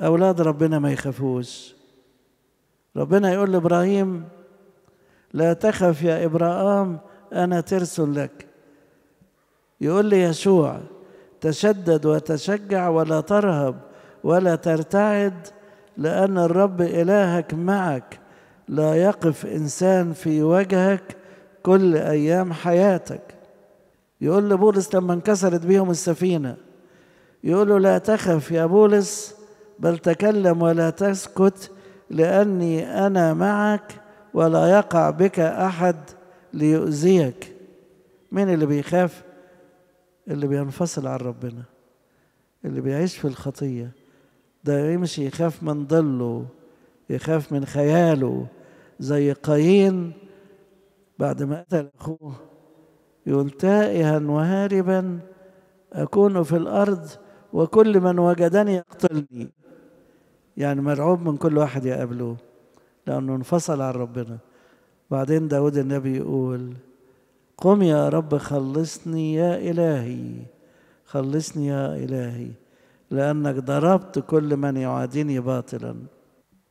أولاد ربنا ما يخافوش ربنا يقول لإبراهيم لا تخف يا إبراهام أنا ترس لك يقول لي يشوع تشدد وتشجع ولا ترهب ولا ترتعد لأن الرب إلهك معك لا يقف إنسان في وجهك كل أيام حياتك يقول لبولس لما انكسرت بهم السفينة يقول له لا تخف يا بولس بل تكلم ولا تسكت لأني أنا معك ولا يقع بك أحد ليؤذيك مين اللي بيخاف اللي بينفصل عن ربنا اللي بيعيش في الخطية ده يمشي يخاف من ضله يخاف من خياله زي قايين بعد ما قتل أخوه يقول تائها وهاربا أكون في الأرض وكل من وجدني يقتلني يعني مرعوب من كل واحد يقابله لأنه انفصل عن ربنا بعدين داود النبي يقول قم يا رب خلصني يا إلهي خلصني يا إلهي لأنك ضربت كل من يعاديني باطلا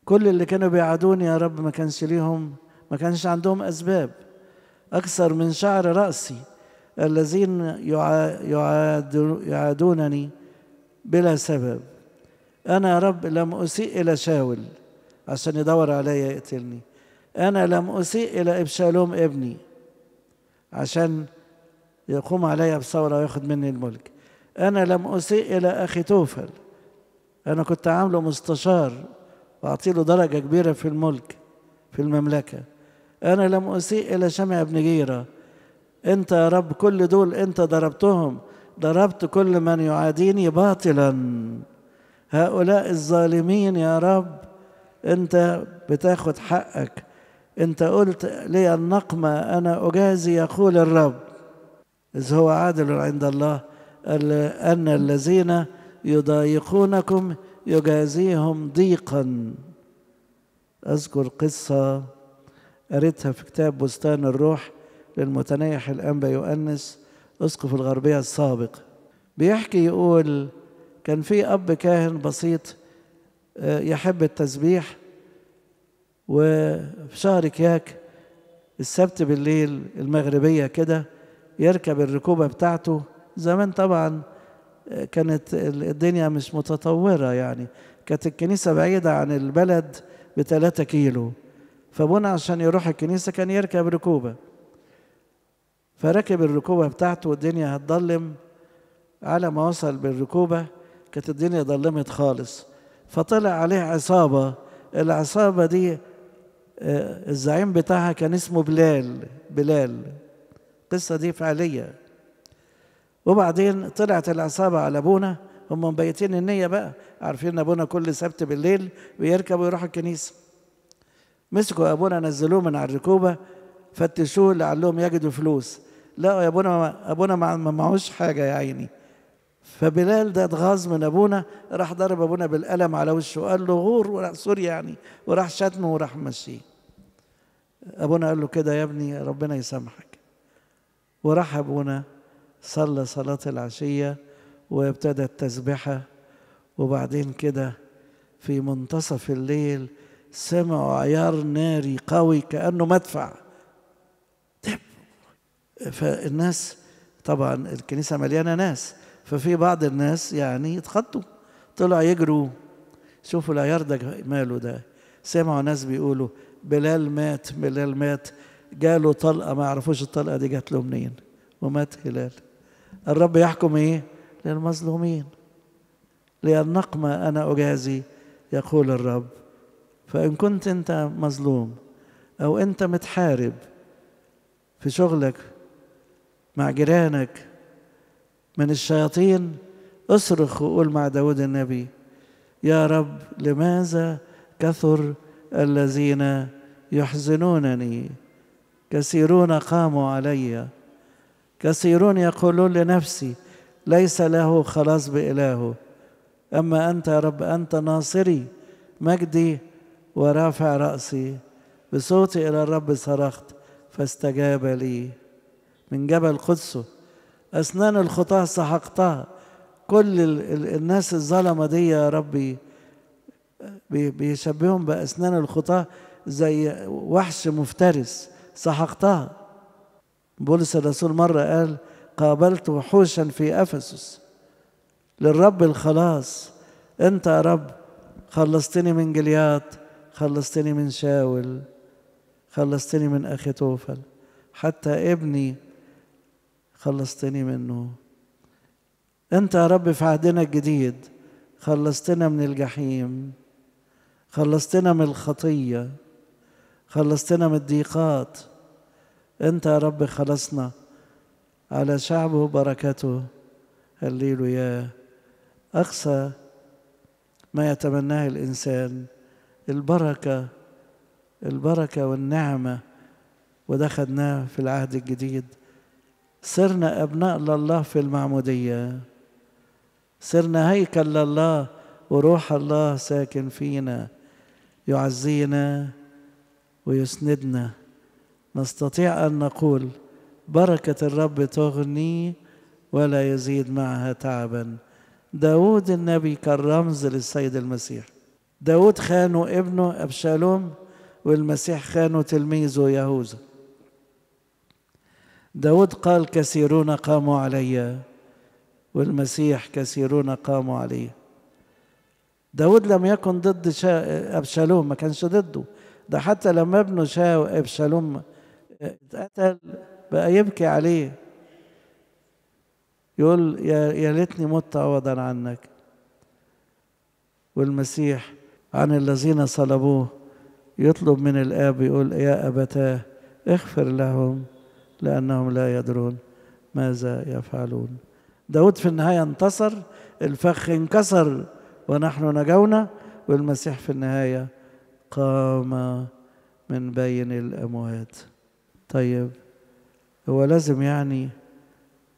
كل اللي كانوا بيعادوني يا رب ما كانش ليهم ما كانش عندهم أسباب أكثر من شعر رأسي الذين يعادونني بلا سبب أنا يا رب لم أسيء إلى شاول عشان يدور عليا يقتلني أنا لم أسيء إلى إبشالوم ابني عشان يقوم عليا بثورة وياخد مني الملك أنا لم أسيء إلى أخي توفل أنا كنت عامله مستشار وأعطي له درجة كبيرة في الملك في المملكة أنا لم أسيء إلى شمع بن جيرة أنت يا رب كل دول أنت ضربتهم ضربت كل من يعاديني باطلاً هؤلاء الظالمين يا رب أنت بتاخد حقك أنت قلت لي النقمة أنا أجازي يقول الرب إذ هو عادل عند الله أن الذين يضايقونكم يجازيهم ضيقا أذكر قصة قريتها في كتاب بستان الروح للمتنيح الأنبا يؤنس أسقف الغربية السابق بيحكي يقول كان في أب كاهن بسيط آه، يحب التسبيح وفي شهر كياك السبت بالليل المغربية كده يركب الركوبة بتاعته زمان طبعا آه، كانت الدنيا مش متطورة يعني كانت الكنيسة بعيدة عن البلد بثلاثة كيلو فبنا عشان يروح الكنيسة كان يركب ركوبة فركب الركوبة بتاعته والدنيا هتضلم على ما وصل بالركوبة كانت الدنيا ضلمت خالص فطلع عليه عصابة العصابة دي آه، الزعيم بتاعها كان اسمه بلال بلال القصة دي فعلية وبعدين طلعت العصابة على أبونا هم مبيتين النية بقى عارفين أبونا كل سبت بالليل بيركب ويروح الكنيسة مسكوا أبونا نزلوه من على الركوبة فتشوه لعلهم يجدوا فلوس لا يا أبونا أبونا ما معهوش حاجة يا عيني فبلال ده اتغاظ من ابونا راح ضرب ابونا بالقلم على وشه وقال له غور وراح سوري يعني وراح شتمه وراح مشيه ابونا قال له كده يا ابني ربنا يسامحك وراح ابونا صلى صلاه العشيه وابتدى التسبحه وبعدين كده في منتصف الليل سمعوا عيار ناري قوي كانه مدفع طيب، فالناس طبعا الكنيسه مليانه ناس ففي بعض الناس يعني يتخطوا طلع يجروا شوفوا لا يرضى ماله ده سمعوا ناس بيقولوا بلال مات بلال مات جاله طلقه ما يعرفوش الطلقه دي جات له منين ومات هلال الرب يحكم ايه للمظلومين للنقمة أنا أجازي يقول الرب فإن كنت أنت مظلوم أو أنت متحارب في شغلك مع جيرانك من الشياطين اصرخ وقول مع داود النبي يا رب لماذا كثر الذين يحزنونني كثيرون قاموا علي كثيرون يقولون لنفسي ليس له خلاص بإلهه أما أنت يا رب أنت ناصري مجدي ورافع رأسي بصوتي إلى الرب صرخت فاستجاب لي من جبل قدسه أسنان الخطاة سحقتها كل الناس الظلمة دي يا ربي بيشبههم بأسنان الخطاة زي وحش مفترس سحقتها بولس الرسول مرة قال قابلت وحوشا في أفسس للرب الخلاص أنت يا رب خلصتني من جلياط خلصتني من شاول خلصتني من أخي توفل حتى ابني خلصتني منه انت يا رب في عهدنا الجديد خلصتنا من الجحيم خلصتنا من الخطيه خلصتنا من الضيقات انت يا رب خلصنا على شعبه بركته يا اقصى ما يتمناه الانسان البركه البركه والنعمه ودخلناه في العهد الجديد صرنا أبناء لله في المعمودية صرنا هيكل لله وروح الله ساكن فينا يعزينا ويسندنا نستطيع أن نقول بركة الرب تغني ولا يزيد معها تعبا داود النبي كان رمز للسيد المسيح داود خانه ابنه أبشالوم والمسيح خانه تلميذه يهوذا داود قال كثيرون قاموا علي والمسيح كثيرون قاموا عليه داود لم يكن ضد شا... أبشالوم ما كانش ضده ده حتى لما ابنه شاء أبشالوم آه، اتقتل بقى يبكي عليه يقول يا, يا ليتني مت عوضا عنك والمسيح عن الذين صلبوه يطلب من الآب يقول يا أبتاه اغفر لهم لأنهم لا يدرون ماذا يفعلون داود في النهاية انتصر الفخ انكسر ونحن نجونا والمسيح في النهاية قام من بين الأموات طيب هو لازم يعني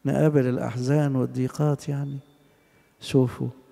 نقابل الأحزان والضيقات يعني شوفوا